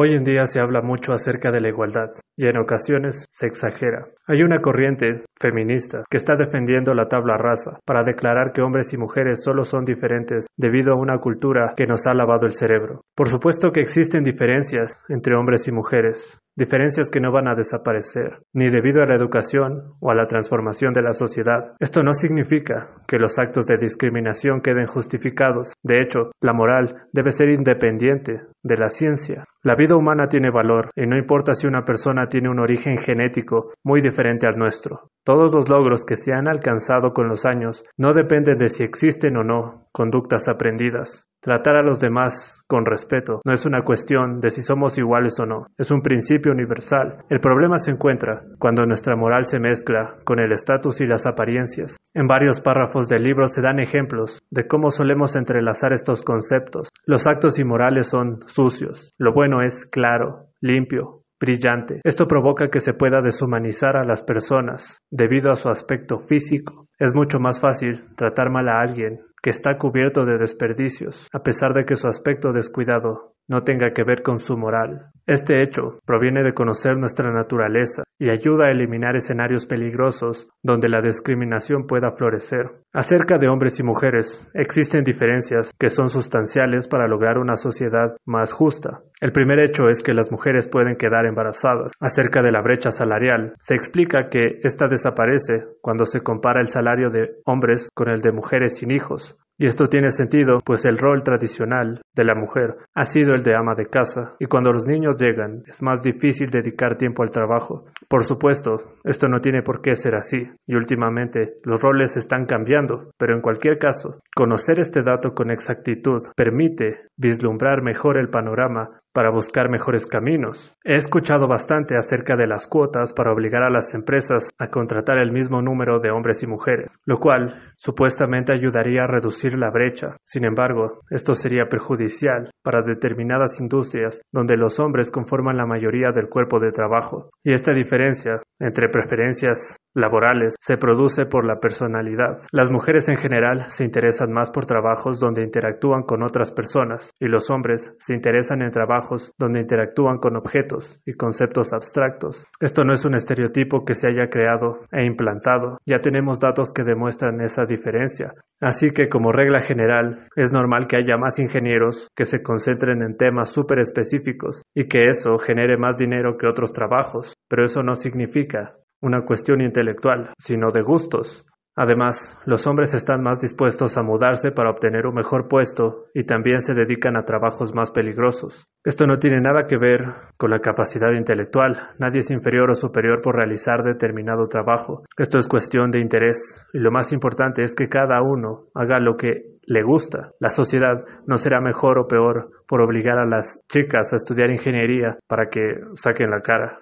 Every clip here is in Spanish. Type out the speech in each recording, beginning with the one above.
Hoy en día se habla mucho acerca de la igualdad y en ocasiones se exagera. Hay una corriente feminista que está defendiendo la tabla raza para declarar que hombres y mujeres solo son diferentes debido a una cultura que nos ha lavado el cerebro. Por supuesto que existen diferencias entre hombres y mujeres, diferencias que no van a desaparecer, ni debido a la educación o a la transformación de la sociedad. Esto no significa que los actos de discriminación queden justificados. De hecho, la moral debe ser independiente de la ciencia. La vida humana tiene valor, y no importa si una persona tiene un origen genético muy diferente al nuestro. Todos los logros que se han alcanzado con los años no dependen de si existen o no conductas aprendidas. Tratar a los demás con respeto no es una cuestión de si somos iguales o no, es un principio universal. El problema se encuentra cuando nuestra moral se mezcla con el estatus y las apariencias. En varios párrafos del libro se dan ejemplos de cómo solemos entrelazar estos conceptos. Los actos inmorales son sucios, lo bueno es claro, limpio, brillante. Esto provoca que se pueda deshumanizar a las personas debido a su aspecto físico. Es mucho más fácil tratar mal a alguien que está cubierto de desperdicios, a pesar de que su aspecto descuidado no tenga que ver con su moral. Este hecho proviene de conocer nuestra naturaleza y ayuda a eliminar escenarios peligrosos donde la discriminación pueda florecer. Acerca de hombres y mujeres, existen diferencias que son sustanciales para lograr una sociedad más justa. El primer hecho es que las mujeres pueden quedar embarazadas. Acerca de la brecha salarial, se explica que esta desaparece cuando se compara el salario de hombres con el de mujeres sin hijos. Y esto tiene sentido, pues el rol tradicional de la mujer ha sido el de ama de casa, y cuando los niños llegan es más difícil dedicar tiempo al trabajo. Por supuesto, esto no tiene por qué ser así, y últimamente los roles están cambiando, pero en cualquier caso, conocer este dato con exactitud permite vislumbrar mejor el panorama para buscar mejores caminos. He escuchado bastante acerca de las cuotas para obligar a las empresas a contratar el mismo número de hombres y mujeres, lo cual supuestamente ayudaría a reducir la brecha. Sin embargo, esto sería perjudicial para determinadas industrias donde los hombres conforman la mayoría del cuerpo de trabajo, y esta diferencia entre preferencias laborales se produce por la personalidad. Las mujeres en general se interesan más por trabajos donde interactúan con otras personas y los hombres se interesan en trabajos donde interactúan con objetos y conceptos abstractos. Esto no es un estereotipo que se haya creado e implantado, ya tenemos datos que demuestran esa diferencia. Así que como regla general, es normal que haya más ingenieros que se concentren en temas súper específicos y que eso genere más dinero que otros trabajos, pero eso no significa una cuestión intelectual, sino de gustos. Además, los hombres están más dispuestos a mudarse para obtener un mejor puesto y también se dedican a trabajos más peligrosos. Esto no tiene nada que ver con la capacidad intelectual. Nadie es inferior o superior por realizar determinado trabajo. Esto es cuestión de interés. Y lo más importante es que cada uno haga lo que le gusta. La sociedad no será mejor o peor por obligar a las chicas a estudiar ingeniería para que saquen la cara.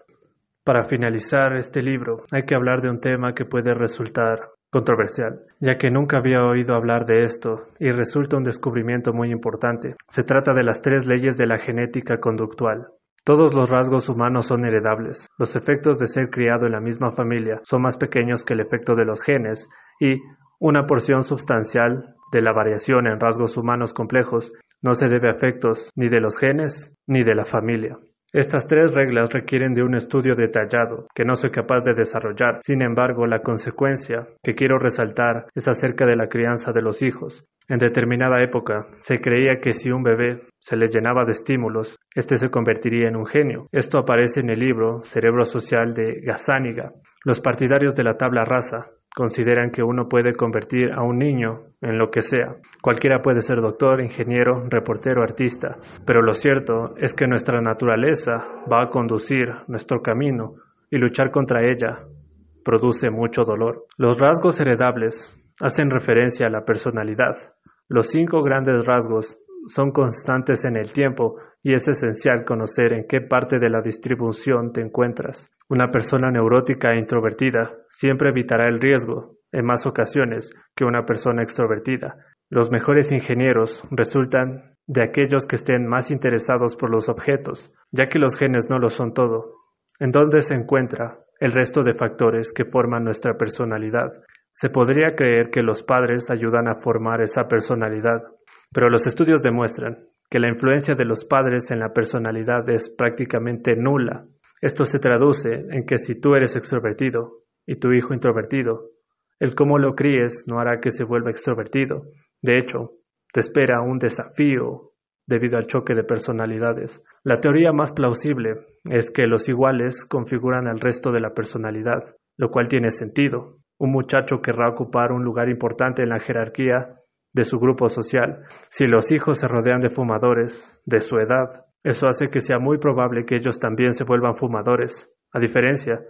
Para finalizar este libro, hay que hablar de un tema que puede resultar controversial, ya que nunca había oído hablar de esto y resulta un descubrimiento muy importante. Se trata de las tres leyes de la genética conductual. Todos los rasgos humanos son heredables. Los efectos de ser criado en la misma familia son más pequeños que el efecto de los genes y una porción sustancial de la variación en rasgos humanos complejos no se debe a efectos ni de los genes ni de la familia. Estas tres reglas requieren de un estudio detallado que no soy capaz de desarrollar. Sin embargo, la consecuencia que quiero resaltar es acerca de la crianza de los hijos. En determinada época, se creía que si un bebé se le llenaba de estímulos, éste se convertiría en un genio. Esto aparece en el libro Cerebro Social de Gazzaniga. Los partidarios de la tabla rasa consideran que uno puede convertir a un niño en lo que sea. Cualquiera puede ser doctor, ingeniero, reportero, artista, pero lo cierto es que nuestra naturaleza va a conducir nuestro camino y luchar contra ella produce mucho dolor. Los rasgos heredables hacen referencia a la personalidad. Los cinco grandes rasgos son constantes en el tiempo y es esencial conocer en qué parte de la distribución te encuentras. Una persona neurótica e introvertida siempre evitará el riesgo, en más ocasiones, que una persona extrovertida. Los mejores ingenieros resultan de aquellos que estén más interesados por los objetos, ya que los genes no lo son todo. ¿En dónde se encuentra el resto de factores que forman nuestra personalidad? Se podría creer que los padres ayudan a formar esa personalidad, pero los estudios demuestran que la influencia de los padres en la personalidad es prácticamente nula. Esto se traduce en que si tú eres extrovertido y tu hijo introvertido, el cómo lo críes no hará que se vuelva extrovertido. De hecho, te espera un desafío debido al choque de personalidades. La teoría más plausible es que los iguales configuran al resto de la personalidad, lo cual tiene sentido. Un muchacho querrá ocupar un lugar importante en la jerarquía de su grupo social. Si los hijos se rodean de fumadores de su edad, eso hace que sea muy probable que ellos también se vuelvan fumadores, a diferencia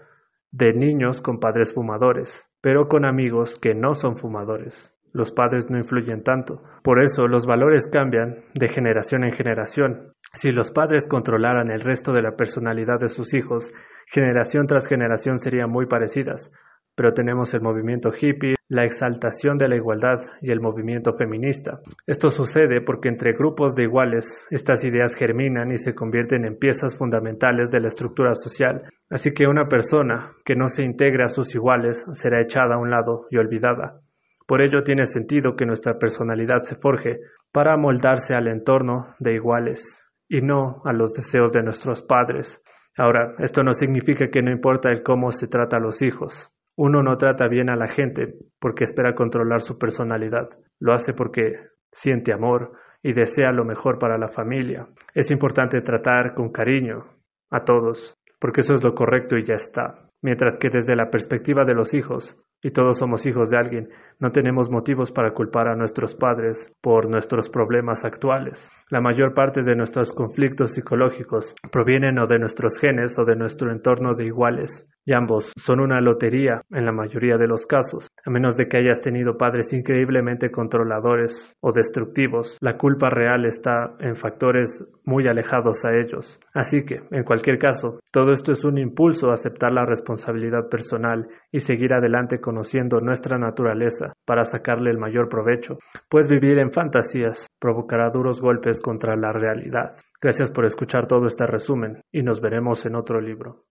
de niños con padres fumadores, pero con amigos que no son fumadores. Los padres no influyen tanto. Por eso los valores cambian de generación en generación. Si los padres controlaran el resto de la personalidad de sus hijos, generación tras generación serían muy parecidas, pero tenemos el movimiento hippie, la exaltación de la igualdad y el movimiento feminista. Esto sucede porque entre grupos de iguales estas ideas germinan y se convierten en piezas fundamentales de la estructura social, así que una persona que no se integra a sus iguales será echada a un lado y olvidada. Por ello tiene sentido que nuestra personalidad se forje para amoldarse al entorno de iguales y no a los deseos de nuestros padres. Ahora, esto no significa que no importa el cómo se trata a los hijos, uno no trata bien a la gente porque espera controlar su personalidad, lo hace porque siente amor y desea lo mejor para la familia. Es importante tratar con cariño a todos, porque eso es lo correcto y ya está. Mientras que desde la perspectiva de los hijos, y todos somos hijos de alguien, no tenemos motivos para culpar a nuestros padres por nuestros problemas actuales. La mayor parte de nuestros conflictos psicológicos provienen o de nuestros genes o de nuestro entorno de iguales, y ambos son una lotería en la mayoría de los casos. A menos de que hayas tenido padres increíblemente controladores o destructivos, la culpa real está en factores muy alejados a ellos. Así que, en cualquier caso, todo esto es un impulso a aceptar la responsabilidad personal y seguir adelante con conociendo nuestra naturaleza para sacarle el mayor provecho, pues vivir en fantasías provocará duros golpes contra la realidad. Gracias por escuchar todo este resumen y nos veremos en otro libro.